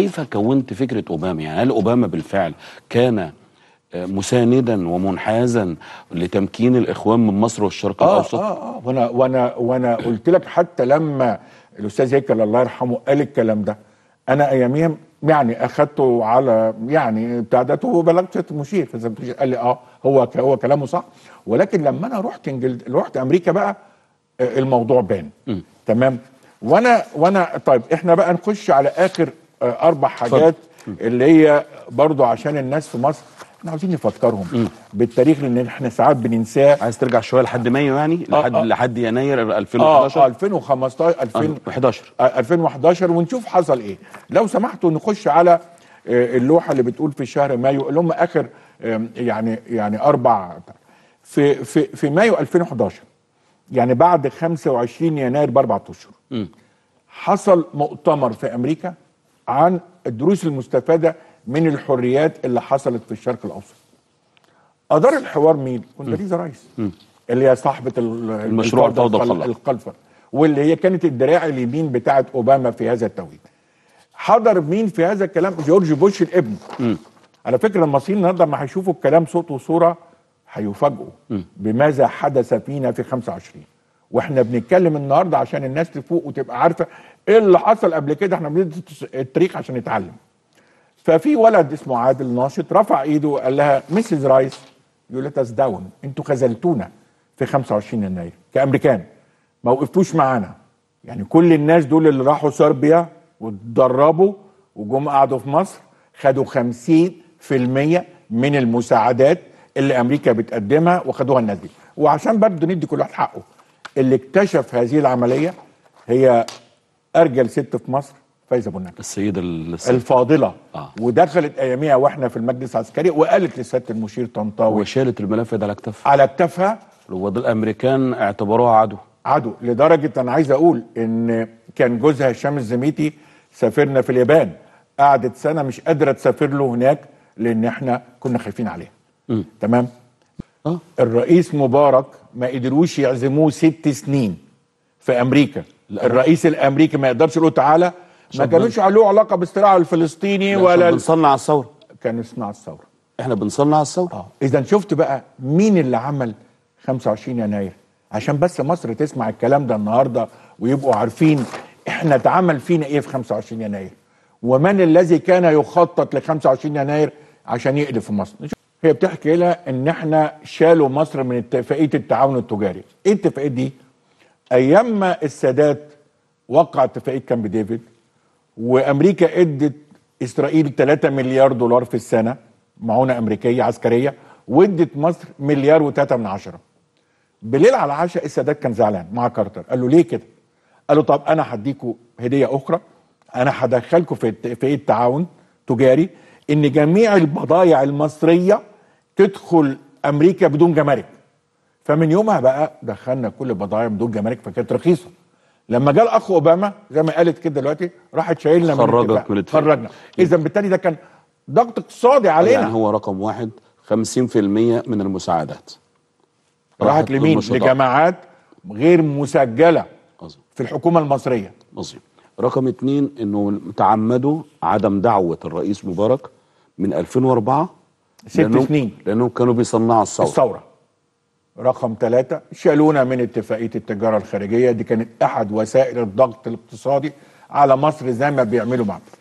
كيف كونت فكرة أوباما يعني هل أوباما بالفعل كان آه، مساندا ومنحازا لتمكين الإخوان من مصر والشرق آه الأوسط آه آه وأنا, وأنا, وأنا قلت لك حتى لما الأستاذ هيكل الله يرحمه قال الكلام ده أنا أياميها يعني أخدته على يعني ابتعدته وبلغت مشير قال لي آه هو هو كلامه صح ولكن لما أنا رحت انجلترا رحت أمريكا بقى آه، الموضوع بان تمام وانا وانا طيب احنا بقى نخش على اخر آه، اربع حاجات اللي هي برضو عشان الناس في مصر احنا عاوزين نفكرهم م. بالتاريخ لان احنا ساعات بننساه عايز ترجع شويه لحد مايو يعني آه لحد آه لحد يناير 2011 اه 2015 2011 آه 2011 آه، آه، ونشوف حصل ايه لو سمحتوا نخش على اللوحه اللي بتقول في شهر مايو اللي هم اخر يعني يعني اربع في في في مايو 2011 يعني بعد 25 يناير باربع اشهر حصل مؤتمر في امريكا عن الدروس المستفاده من الحريات اللي حصلت في الشرق الاوسط. ادار الحوار مين؟ كونتريزا رايس اللي هي صاحبه المشروع الفوضى القلفه واللي هي كانت الدراع اليمين بتاعه اوباما في هذا التوقيت. حضر مين في هذا الكلام؟ جورج بوش الابن. م. على فكره المصريين النهارده لما هيشوفوا الكلام صوت وصوره هيفاجئوا بماذا حدث فينا في 25 واحنا بنتكلم النهارده عشان الناس تفوق وتبقى عارفه ايه اللي حصل قبل كده احنا بندرس التاريخ عشان نتعلم ففي ولد اسمه عادل ناشط رفع ايده وقال لها مسز رايس يو ليت اس داون انتوا خذلتونا في 25 يناير كامريكان ما وقفتوش معانا يعني كل الناس دول اللي راحوا صربيا واتدربوا وجم قعدوا في مصر خدوا 50% من المساعدات اللي امريكا بتقدمها وخدوها الناس دي وعشان برضه ندي كل واحد حقه اللي اكتشف هذه العمليه هي ارجل ست في مصر فايزه بن السيده الفاضله آه. ودخلت اياميها واحنا في المجلس العسكري وقالت لسياده المشير طنطاوي وشالت الملف ده على كتفها على اكتافها رواد الامريكان اعتبروها عدو عدو لدرجه انا عايز اقول ان كان جوزها هشام الزميتي سافرنا في اليابان قعدت سنه مش قادره تسافر له هناك لان احنا كنا خايفين عليها تمام أه؟ الرئيس مبارك ما قدروش يعزموه ست سنين في امريكا الرئيس الامريكي ما يقدرش يقول تعالى ما كانوش له علاقه بالصراع الفلسطيني ولا بنصنع الثوره كانوا يصنع الثوره احنا بنصنع الثوره اه اذا شفت بقى مين اللي عمل 25 يناير عشان بس مصر تسمع الكلام ده النهارده ويبقوا عارفين احنا اتعمل فينا ايه في 25 يناير ومن الذي كان يخطط ل 25 يناير عشان يقلب في مصر هي بتحكي لها ان احنا شالوا مصر من اتفاقيه التعاون التجاري ايه الاتفاقيه دي ايام ما السادات وقع اتفاقيه كامب ديفيد وامريكا ادت اسرائيل 3 مليار دولار في السنه معونه امريكيه عسكريه وادت مصر مليار و3 من عشره بليل على العشاء السادات كان زعلان مع كارتر قال له ليه كده قال له طب انا هديكوا هديه اخرى انا هدخلكوا في اتفاقيه تعاون تجاري ان جميع البضائع المصريه تدخل امريكا بدون جمارك فمن يومها بقى دخلنا كل البضائع بدون جمارك فكانت رخيصه لما جاء الاخ اوباما زي ما قالت كده دلوقتي راحت شايلنا خرجت من خرجنا اذا بالتالي ده كان ضغط اقتصادي علينا يعني هو رقم واحد 50% من المساعدات راحت لمين؟ لجماعات غير مسجله عظيم. في الحكومه المصريه عظيم رقم اثنين انه تعمدوا عدم دعوه الرئيس مبارك من 2004 ست لأنه سنين لانهم كانوا بيصنعوا الثوره الثوره رقم ثلاثة شالونا من اتفاقية التجارة الخارجية دي كانت أحد وسائل الضغط الاقتصادي على مصر زي ما بيعملوا معنا